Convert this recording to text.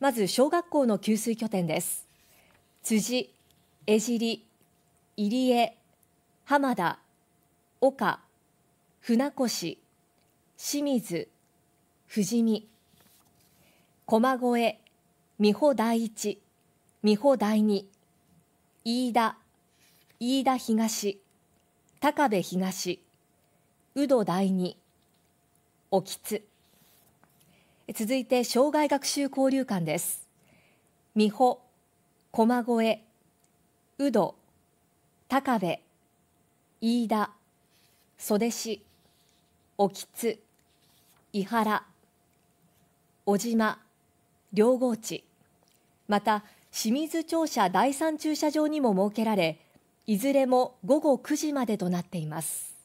まず小学校の給水拠点です。辻、江尻、入江、浜田、岡、船越、清水、富士見、駒越、美穂第一、美穂第二、飯田、飯田東、高部東、宇戸第二、沖津。続いて生涯学習交流館です美穂駒越宇戸高部飯田袖市沖津伊原小島両郷地また清水庁舎第三駐車場にも設けられいずれも午後9時までとなっています